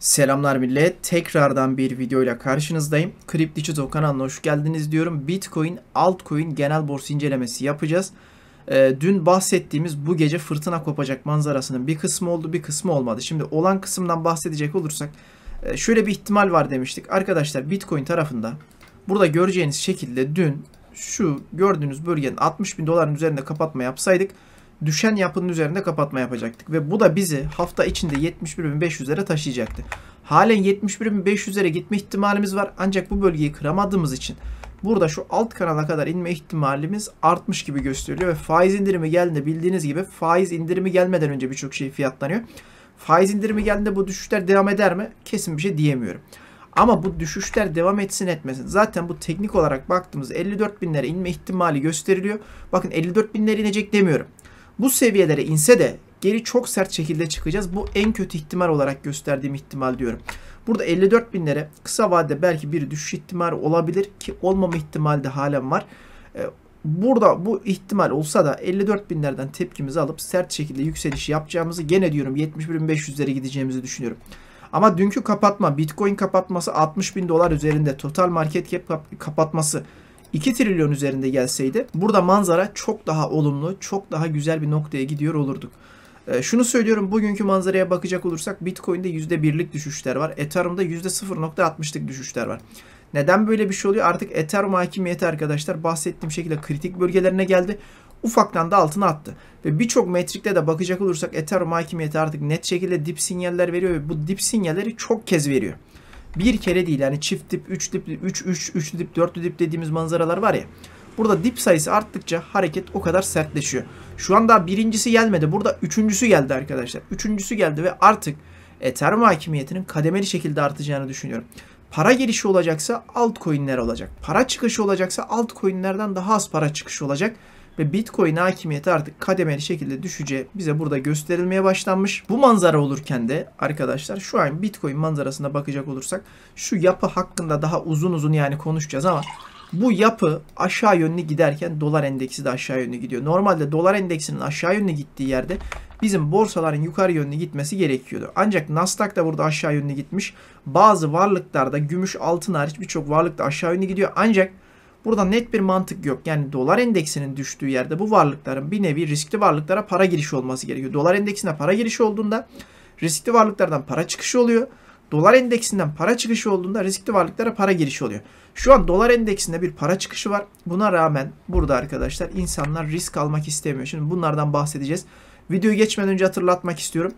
Selamlar millet. Tekrardan bir videoyla karşınızdayım. Kriptiçi kanalına hoş geldiniz diyorum. Bitcoin, altcoin genel borsa incelemesi yapacağız. Ee, dün bahsettiğimiz bu gece fırtına kopacak manzarasının bir kısmı oldu, bir kısmı olmadı. Şimdi olan kısımdan bahsedecek olursak e, şöyle bir ihtimal var demiştik. Arkadaşlar Bitcoin tarafında burada göreceğiniz şekilde dün şu gördüğünüz bölgenin 60 bin doların üzerinde kapatma yapsaydık düşen yapının üzerinde kapatma yapacaktık. Ve bu da bizi hafta içinde 71.500'lere taşıyacaktı. Halen 71.500'lere gitme ihtimalimiz var. Ancak bu bölgeyi kıramadığımız için burada şu alt kanala kadar inme ihtimalimiz artmış gibi gösteriliyor. Ve faiz indirimi geldiğinde bildiğiniz gibi faiz indirimi gelmeden önce birçok şey fiyatlanıyor. Faiz indirimi geldiğinde bu düşüşler devam eder mi? Kesin bir şey diyemiyorum. Ama bu düşüşler devam etsin etmesin. Zaten bu teknik olarak baktığımız 54 binlere inme ihtimali gösteriliyor. Bakın 54 binlere inecek demiyorum. Bu seviyelere inse de geri çok sert şekilde çıkacağız. Bu en kötü ihtimal olarak gösterdiğim ihtimal diyorum. Burada 54 binlere kısa vadede belki bir düşüş ihtimali olabilir ki olmama ihtimali de halen var. Ee, burada bu ihtimal olsa da 54 binlerden tepkimizi alıp sert şekilde yükselişi yapacağımızı gene diyorum 71.500'lere gideceğimizi düşünüyorum. Ama dünkü kapatma Bitcoin kapatması 60 bin dolar üzerinde total market cap kapatması 2 trilyon üzerinde gelseydi burada manzara çok daha olumlu, çok daha güzel bir noktaya gidiyor olurduk. Ee, şunu söylüyorum bugünkü manzaraya bakacak olursak Bitcoin'de %1'lik düşüşler var. Ethereum'da %0.60'lık düşüşler var. Neden böyle bir şey oluyor? Artık Ethereum hakimiyeti arkadaşlar bahsettiğim şekilde kritik bölgelerine geldi. Ufaktan da altına attı. Ve birçok metrikte de bakacak olursak Ethereum hakimiyeti artık net şekilde dip sinyaller veriyor ve bu dip sinyalleri çok kez veriyor bir kere değil yani çift dip, üç dip, üç, üç, üçlü dip, dörtlü dip dediğimiz manzaralar var ya. Burada dip sayısı arttıkça hareket o kadar sertleşiyor. Şu anda birincisi gelmedi. Burada üçüncüsü geldi arkadaşlar. Üçüncüsü geldi ve artık e, hakimiyetinin kademeli şekilde artacağını düşünüyorum. Para girişi olacaksa altcoin'ler olacak. Para çıkışı olacaksa altcoin'lerden daha az para çıkışı olacak ve Bitcoin hakimiyeti artık kademeli şekilde düşeceği bize burada gösterilmeye başlanmış. Bu manzara olurken de arkadaşlar şu an Bitcoin manzarasına bakacak olursak şu yapı hakkında daha uzun uzun yani konuşacağız ama bu yapı aşağı yönlü giderken dolar endeksi de aşağı yönlü gidiyor. Normalde dolar endeksinin aşağı yönlü gittiği yerde bizim borsaların yukarı yönlü gitmesi gerekiyordu. Ancak Nasdaq da burada aşağı yönlü gitmiş. Bazı varlıklarda gümüş, altın hariç birçok varlıkta aşağı yönlü gidiyor. Ancak Burada net bir mantık yok. Yani dolar endeksinin düştüğü yerde bu varlıkların bir nevi riskli varlıklara para girişi olması gerekiyor. Dolar endeksine para girişi olduğunda riskli varlıklardan para çıkışı oluyor. Dolar endeksinden para çıkışı olduğunda riskli varlıklara para girişi oluyor. Şu an dolar endeksinde bir para çıkışı var. Buna rağmen burada arkadaşlar insanlar risk almak istemiyor. Şimdi bunlardan bahsedeceğiz. Videoyu geçmeden önce hatırlatmak istiyorum.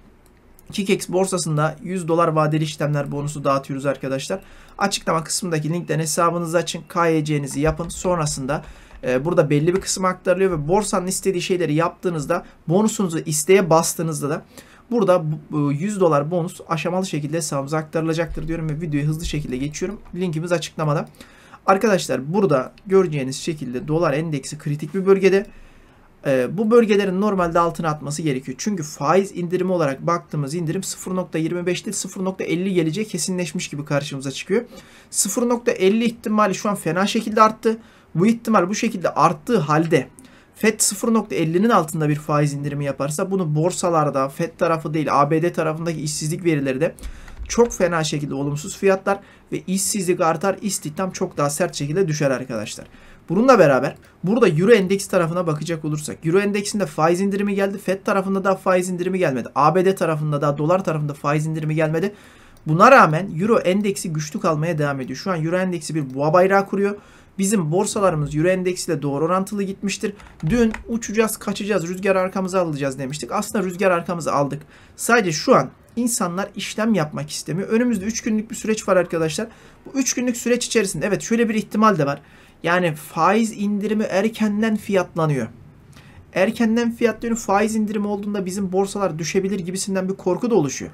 Kikex borsasında 100 dolar vadeli işlemler bonusu dağıtıyoruz arkadaşlar. Açıklama kısmındaki linkten hesabınızı açın. KYC'nizi yapın. Sonrasında e, burada belli bir kısım aktarılıyor ve borsanın istediği şeyleri yaptığınızda bonusunuzu isteğe bastığınızda da Burada 100 dolar bonus aşamalı şekilde hesabımıza aktarılacaktır diyorum ve videoyu hızlı şekilde geçiyorum. Linkimiz açıklamada. Arkadaşlar burada göreceğiniz şekilde dolar endeksi kritik bir bölgede. E, bu bölgelerin normalde altına atması gerekiyor. Çünkü faiz indirimi olarak baktığımız indirim 0.25'te 0.50 geleceği kesinleşmiş gibi karşımıza çıkıyor. 0.50 ihtimali şu an fena şekilde arttı. Bu ihtimal bu şekilde arttığı halde FED 0.50'nin altında bir faiz indirimi yaparsa bunu borsalarda FED tarafı değil ABD tarafındaki işsizlik verileri de çok fena şekilde olumsuz fiyatlar ve işsizlik artar, istihdam çok daha sert şekilde düşer arkadaşlar. Bununla beraber burada Euro endeks tarafına bakacak olursak Euro endeksinde faiz indirimi geldi. Fed tarafında da faiz indirimi gelmedi. ABD tarafında da dolar tarafında faiz indirimi gelmedi. Buna rağmen Euro endeksi güçlü kalmaya devam ediyor. Şu an Euro endeksi bir boğa bayrağı kuruyor. Bizim borsalarımız Euro endeksiyle doğru orantılı gitmiştir. Dün uçacağız, kaçacağız, rüzgar arkamıza alacağız demiştik. Aslında rüzgar arkamıza aldık. Sadece şu an insanlar işlem yapmak istemiyor. Önümüzde 3 günlük bir süreç var arkadaşlar. Bu 3 günlük süreç içerisinde evet şöyle bir ihtimal de var. Yani faiz indirimi erkenden fiyatlanıyor. Erkenden fiyatlanıyor. Faiz indirimi olduğunda bizim borsalar düşebilir gibisinden bir korku da oluşuyor.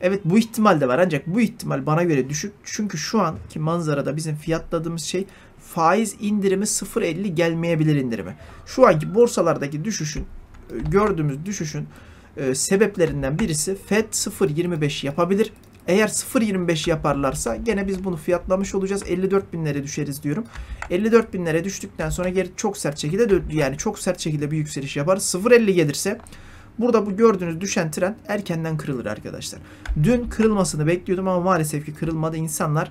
Evet bu ihtimal de var ancak bu ihtimal bana göre düşük. Çünkü şu anki manzarada bizim fiyatladığımız şey faiz indirimi 0.50 gelmeyebilir indirimi. Şu anki borsalardaki düşüşün e, gördüğümüz düşüşün e, sebeplerinden birisi FED 0.25 yapabilir. Eğer 0.25 yaparlarsa gene biz bunu fiyatlamış olacağız. 54 binlere düşeriz diyorum. 54 binlere düştükten sonra geri çok sert şekilde yani çok sert şekilde bir yükseliş yapar. 0.50 gelirse Burada bu gördüğünüz düşen tren erkenden kırılır arkadaşlar. Dün kırılmasını bekliyordum ama maalesef ki kırılmadı. İnsanlar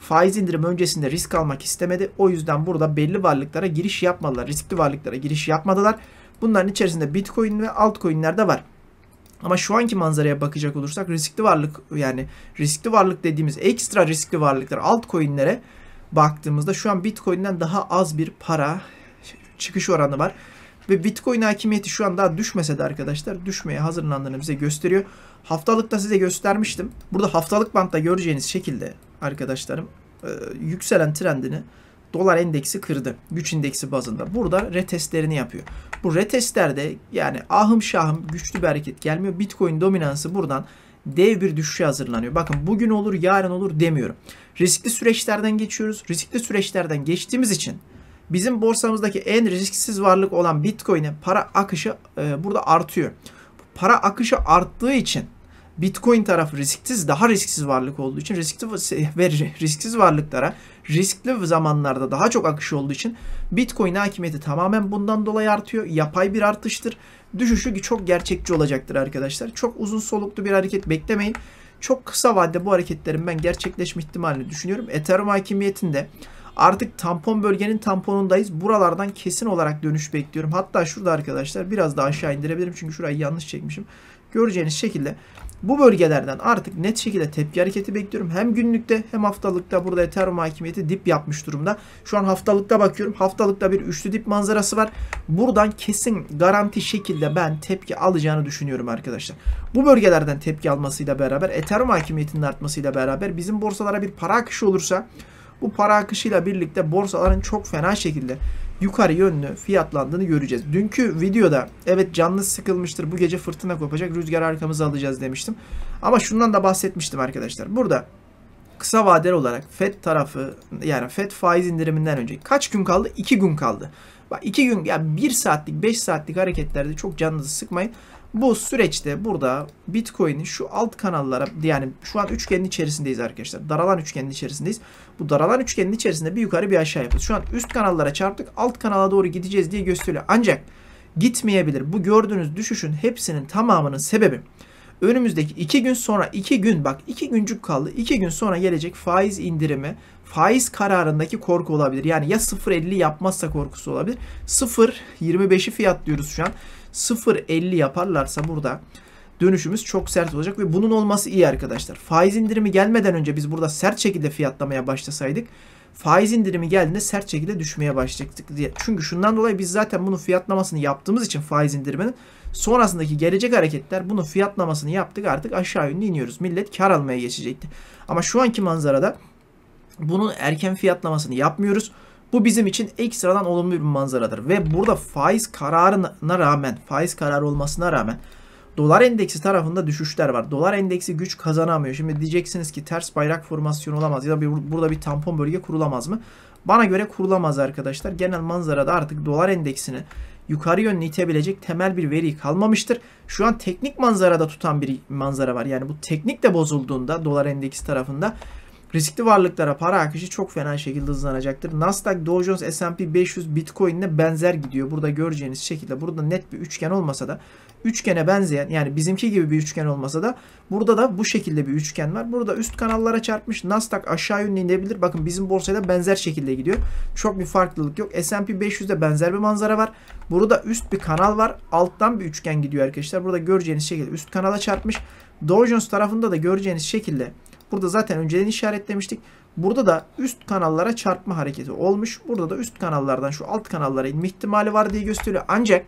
faiz indirim öncesinde risk almak istemedi. O yüzden burada belli varlıklara giriş yapmadılar. Riskli varlıklara giriş yapmadılar. Bunların içerisinde bitcoin ve altcoinler de var. Ama şu anki manzaraya bakacak olursak riskli varlık yani riskli varlık dediğimiz ekstra riskli varlıklar altcoin'lere baktığımızda şu an Bitcoin'den daha az bir para çıkış oranı var. Ve Bitcoin hakimiyeti şu an daha düşmese de arkadaşlar düşmeye hazırlandığını bize gösteriyor. Haftalıkta size göstermiştim. Burada haftalık bantta göreceğiniz şekilde arkadaşlarım yükselen trendini dolar endeksi kırdı. Güç endeksi bazında. Burada retestlerini yapıyor. Bu retestlerde yani ahım şahım güçlü bir hareket gelmiyor. Bitcoin dominansı buradan dev bir düşüşe hazırlanıyor. Bakın bugün olur yarın olur demiyorum. Riskli süreçlerden geçiyoruz. Riskli süreçlerden geçtiğimiz için bizim borsamızdaki en risksiz varlık olan Bitcoin'e para akışı e, burada artıyor. Para akışı arttığı için Bitcoin tarafı risksiz, daha risksiz varlık olduğu için riskli ve risksiz varlıklara riskli zamanlarda daha çok akış olduğu için Bitcoin hakimiyeti tamamen bundan dolayı artıyor. Yapay bir artıştır. Düşüşü çok gerçekçi olacaktır arkadaşlar. Çok uzun soluklu bir hareket beklemeyin. Çok kısa vadede bu hareketlerin ben gerçekleşme ihtimalini düşünüyorum. Ethereum hakimiyetinde artık tampon bölgenin tamponundayız. Buralardan kesin olarak dönüş bekliyorum. Hatta şurada arkadaşlar biraz daha aşağı indirebilirim çünkü şurayı yanlış çekmişim. Göreceğiniz şekilde bu bölgelerden artık net şekilde tepki hareketi bekliyorum. Hem günlükte hem haftalıkta burada Ethereum hakimiyeti dip yapmış durumda. Şu an haftalıkta bakıyorum. Haftalıkta bir üçlü dip manzarası var. Buradan kesin garanti şekilde ben tepki alacağını düşünüyorum arkadaşlar. Bu bölgelerden tepki almasıyla beraber Ethereum hakimiyetinin artmasıyla beraber bizim borsalara bir para akışı olursa bu para akışıyla birlikte borsaların çok fena şekilde yukarı yönlü fiyatlandığını göreceğiz. Dünkü videoda evet canlı sıkılmıştır bu gece fırtına kopacak rüzgar arkamızı alacağız demiştim. Ama şundan da bahsetmiştim arkadaşlar. Burada kısa vadeli olarak FED tarafı yani FED faiz indiriminden önce kaç gün kaldı? 2 gün kaldı. Bak 2 gün ya yani 1 saatlik 5 saatlik hareketlerde çok canınızı sıkmayın. Bu süreçte burada Bitcoin'in şu alt kanallara yani şu an üçgenin içerisindeyiz arkadaşlar. Daralan üçgenin içerisindeyiz. Bu daralan üçgenin içerisinde bir yukarı bir aşağı yapıyoruz. Şu an üst kanallara çarptık alt kanala doğru gideceğiz diye gösteriyor. Ancak gitmeyebilir. Bu gördüğünüz düşüşün hepsinin tamamının sebebi Önümüzdeki 2 gün sonra 2 gün bak 2 güncük kaldı. 2 gün sonra gelecek faiz indirimi faiz kararındaki korku olabilir. Yani ya 0.50 yapmazsa korkusu olabilir. 0.25'i fiyatlıyoruz şu an. 0.50 yaparlarsa burada dönüşümüz çok sert olacak ve bunun olması iyi arkadaşlar. Faiz indirimi gelmeden önce biz burada sert şekilde fiyatlamaya başlasaydık faiz indirimi geldiğinde sert şekilde düşmeye başlayacaktık diye. Çünkü şundan dolayı biz zaten bunun fiyatlamasını yaptığımız için faiz indiriminin sonrasındaki gelecek hareketler bunun fiyatlamasını yaptık artık aşağı yönlü iniyoruz. Millet kar almaya geçecekti. Ama şu anki manzarada bunun erken fiyatlamasını yapmıyoruz. Bu bizim için ekstradan olumlu bir manzaradır. Ve burada faiz kararına rağmen, faiz kararı olmasına rağmen Dolar endeksi tarafında düşüşler var. Dolar endeksi güç kazanamıyor. Şimdi diyeceksiniz ki ters bayrak formasyonu olamaz ya da bir, burada bir tampon bölge kurulamaz mı? Bana göre kurulamaz arkadaşlar. Genel manzarada artık dolar endeksini yukarı yönlü itebilecek temel bir veri kalmamıştır. Şu an teknik manzarada tutan bir manzara var. Yani bu teknik de bozulduğunda dolar endeksi tarafında Riskli varlıklara para akışı çok fena şekilde hızlanacaktır. Nasdaq, Dow Jones, S&P 500 Bitcoin'le benzer gidiyor. Burada göreceğiniz şekilde burada net bir üçgen olmasa da üçgene benzeyen yani bizimki gibi bir üçgen olmasa da burada da bu şekilde bir üçgen var. Burada üst kanallara çarpmış Nasdaq aşağı yönlü inebilir. Bakın bizim borsaya da benzer şekilde gidiyor. Çok bir farklılık yok. S&P 500'de benzer bir manzara var. Burada üst bir kanal var. Alttan bir üçgen gidiyor arkadaşlar. Burada göreceğiniz şekilde üst kanala çarpmış. Dow Jones tarafında da göreceğiniz şekilde Burada zaten önceden işaretlemiştik. Burada da üst kanallara çarpma hareketi olmuş. Burada da üst kanallardan şu alt kanallara inme ihtimali var diye gösteriyor. Ancak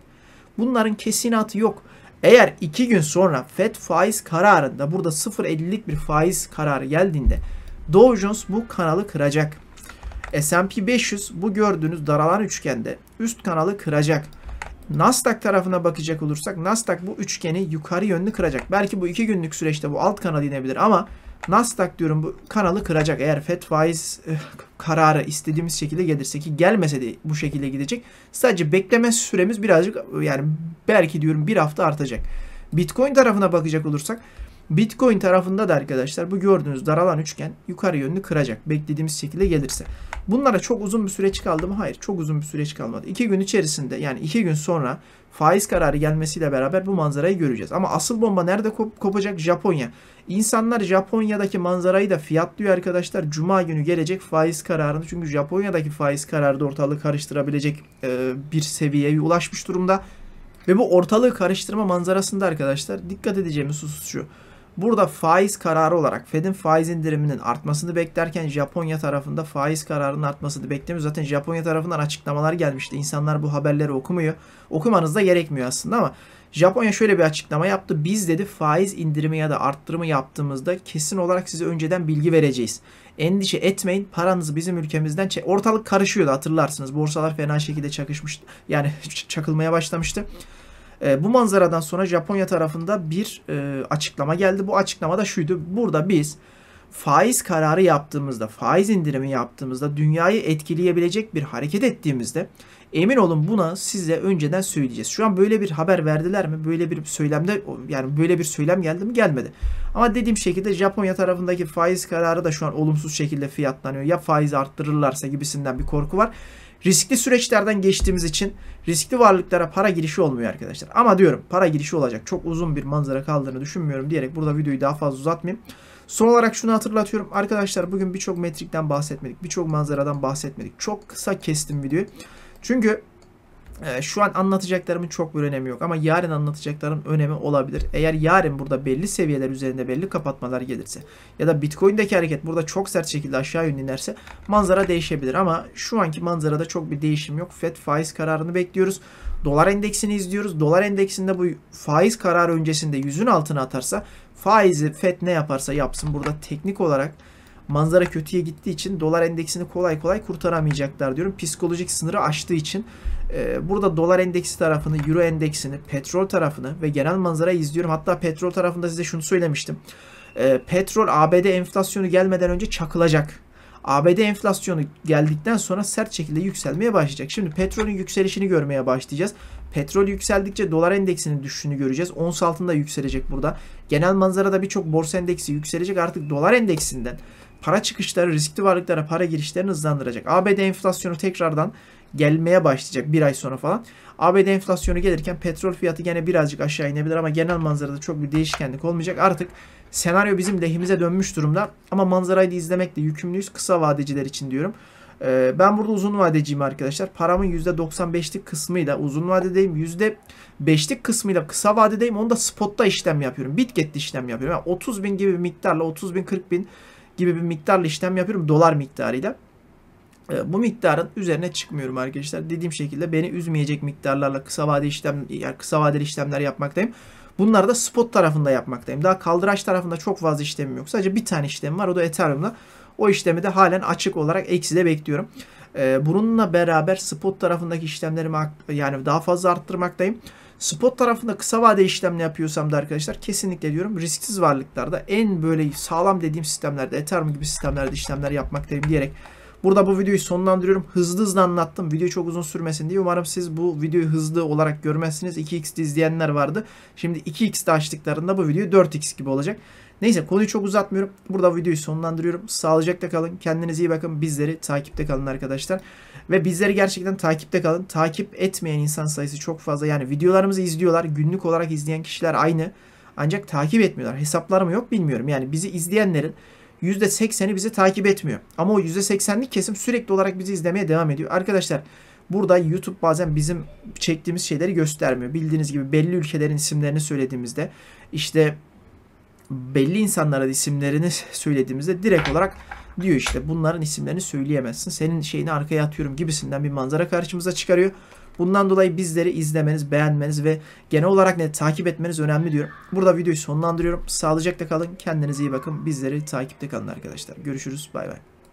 bunların kesinatı yok. Eğer 2 gün sonra FED faiz kararında burada 0.50'lik bir faiz kararı geldiğinde Dow Jones bu kanalı kıracak. S&P 500 bu gördüğünüz daralan üçgende üst kanalı kıracak. Nasdaq tarafına bakacak olursak Nasdaq bu üçgeni yukarı yönlü kıracak. Belki bu 2 günlük süreçte bu alt kanal inebilir ama Nasdaq diyorum bu kanalı kıracak. Eğer FED faiz eh, kararı istediğimiz şekilde gelirse ki gelmese de bu şekilde gidecek. Sadece bekleme süremiz birazcık yani belki diyorum bir hafta artacak. Bitcoin tarafına bakacak olursak Bitcoin tarafında da arkadaşlar bu gördüğünüz daralan üçgen yukarı yönünü kıracak. Beklediğimiz şekilde gelirse. Bunlara çok uzun bir süreç kaldı mı? Hayır çok uzun bir süreç kalmadı. İki gün içerisinde yani iki gün sonra faiz kararı gelmesiyle beraber bu manzarayı göreceğiz. Ama asıl bomba nerede kop kopacak? Japonya. İnsanlar Japonya'daki manzarayı da fiyatlıyor arkadaşlar. Cuma günü gelecek faiz kararını. Çünkü Japonya'daki faiz kararı da ortalığı karıştırabilecek e, bir seviyeye ulaşmış durumda. Ve bu ortalığı karıştırma manzarasında arkadaşlar dikkat edeceğimiz husus şu. Burada faiz kararı olarak Fed'in faiz indiriminin artmasını beklerken Japonya tarafında faiz kararının artmasını beklemiyoruz. Zaten Japonya tarafından açıklamalar gelmişti. İnsanlar bu haberleri okumuyor. Okumanız da gerekmiyor aslında ama Japonya şöyle bir açıklama yaptı. Biz dedi faiz indirimi ya da arttırımı yaptığımızda kesin olarak size önceden bilgi vereceğiz. Endişe etmeyin paranızı bizim ülkemizden çek. Ortalık karışıyordu hatırlarsınız. Borsalar fena şekilde çakışmıştı. Yani çakılmaya başlamıştı. E, bu manzaradan sonra Japonya tarafında bir e, açıklama geldi. Bu açıklama da şuydu. Burada biz faiz kararı yaptığımızda, faiz indirimi yaptığımızda, dünyayı etkileyebilecek bir hareket ettiğimizde emin olun buna size önceden söyleyeceğiz. Şu an böyle bir haber verdiler mi? Böyle bir söylemde yani böyle bir söylem geldi mi? Gelmedi. Ama dediğim şekilde Japonya tarafındaki faiz kararı da şu an olumsuz şekilde fiyatlanıyor. Ya faiz arttırırlarsa gibisinden bir korku var. Riskli süreçlerden geçtiğimiz için riskli varlıklara para girişi olmuyor arkadaşlar. Ama diyorum para girişi olacak. Çok uzun bir manzara kaldığını düşünmüyorum diyerek burada videoyu daha fazla uzatmayayım. Son olarak şunu hatırlatıyorum. Arkadaşlar bugün birçok metrikten bahsetmedik. Birçok manzaradan bahsetmedik. Çok kısa kestim videoyu. Çünkü ee, şu an anlatacaklarımın çok bir önemi yok ama yarın anlatacaklarım önemi olabilir. Eğer yarın burada belli seviyeler üzerinde belli kapatmalar gelirse ya da Bitcoin'deki hareket burada çok sert şekilde aşağı yönlü inerse manzara değişebilir ama şu anki manzarada çok bir değişim yok. Fed faiz kararını bekliyoruz. Dolar endeksini izliyoruz. Dolar endeksinde bu faiz kararı öncesinde yüzün altına atarsa faizi Fed ne yaparsa yapsın burada teknik olarak manzara kötüye gittiği için dolar endeksini kolay kolay kurtaramayacaklar diyorum. Psikolojik sınırı aştığı için e, burada dolar endeksi tarafını, euro endeksini, petrol tarafını ve genel manzarayı izliyorum. Hatta petrol tarafında size şunu söylemiştim. E, petrol ABD enflasyonu gelmeden önce çakılacak. ABD enflasyonu geldikten sonra sert şekilde yükselmeye başlayacak. Şimdi petrolün yükselişini görmeye başlayacağız. Petrol yükseldikçe dolar endeksinin düşüşünü göreceğiz. Ons altında yükselecek burada. Genel manzarada birçok borsa endeksi yükselecek artık dolar endeksinden para çıkışları riskli varlıklara para girişlerini hızlandıracak. ABD enflasyonu tekrardan gelmeye başlayacak bir ay sonra falan. ABD enflasyonu gelirken petrol fiyatı gene birazcık aşağı inebilir ama genel manzarada çok bir değişkenlik olmayacak. Artık senaryo bizim lehimize dönmüş durumda ama manzarayı da izlemekle yükümlüyüz kısa vadeciler için diyorum. Ee, ben burada uzun vadeciyim arkadaşlar. Paramın %95'lik kısmıyla uzun vadedeyim. %5'lik kısmıyla kısa vadedeyim. Onu da spotta işlem yapıyorum. Bitget'te işlem yapıyorum. Yani 30 bin gibi bir miktarla 30 bin 40 bin gibi bir miktarla işlem yapıyorum. Dolar miktarıyla. Ee, bu miktarın üzerine çıkmıyorum arkadaşlar. Dediğim şekilde beni üzmeyecek miktarlarla kısa vadeli işlem yani kısa vadeli işlemler yapmaktayım. Bunları da spot tarafında yapmaktayım. Daha kaldıraç tarafında çok fazla işlemim yok. Sadece bir tane işlem var. O da Ethereum'da. O işlemi de halen açık olarak ekside bekliyorum. Ee, bununla beraber spot tarafındaki işlemlerimi yani daha fazla arttırmaktayım. Spot tarafında kısa vade işlemle yapıyorsam da arkadaşlar kesinlikle diyorum risksiz varlıklarda en böyle sağlam dediğim sistemlerde Ethereum gibi sistemlerde işlemler yapmaktayım diyerek Burada bu videoyu sonlandırıyorum. Hızlı hızlı anlattım. Video çok uzun sürmesin diye. Umarım siz bu videoyu hızlı olarak görmezsiniz. 2x'de izleyenler vardı. Şimdi 2x'de açtıklarında bu video 4x gibi olacak. Neyse konuyu çok uzatmıyorum. Burada videoyu sonlandırıyorum. Sağlıcakla kalın. Kendinize iyi bakın. Bizleri takipte kalın arkadaşlar. Ve bizleri gerçekten takipte kalın. Takip etmeyen insan sayısı çok fazla. Yani videolarımızı izliyorlar. Günlük olarak izleyen kişiler aynı. Ancak takip etmiyorlar. Hesaplarım yok bilmiyorum. Yani bizi izleyenlerin %80'i bizi takip etmiyor. Ama o %80'lik kesim sürekli olarak bizi izlemeye devam ediyor. Arkadaşlar burada YouTube bazen bizim çektiğimiz şeyleri göstermiyor. Bildiğiniz gibi belli ülkelerin isimlerini söylediğimizde işte belli insanlara isimlerini söylediğimizde direkt olarak diyor işte bunların isimlerini söyleyemezsin. Senin şeyini arkaya atıyorum gibisinden bir manzara karşımıza çıkarıyor. Bundan dolayı bizleri izlemeniz, beğenmeniz ve genel olarak ne takip etmeniz önemli diyorum. Burada videoyu sonlandırıyorum. Sağlıcakla kalın, kendinize iyi bakın. Bizleri takipte kalın arkadaşlar. Görüşürüz, bay bay.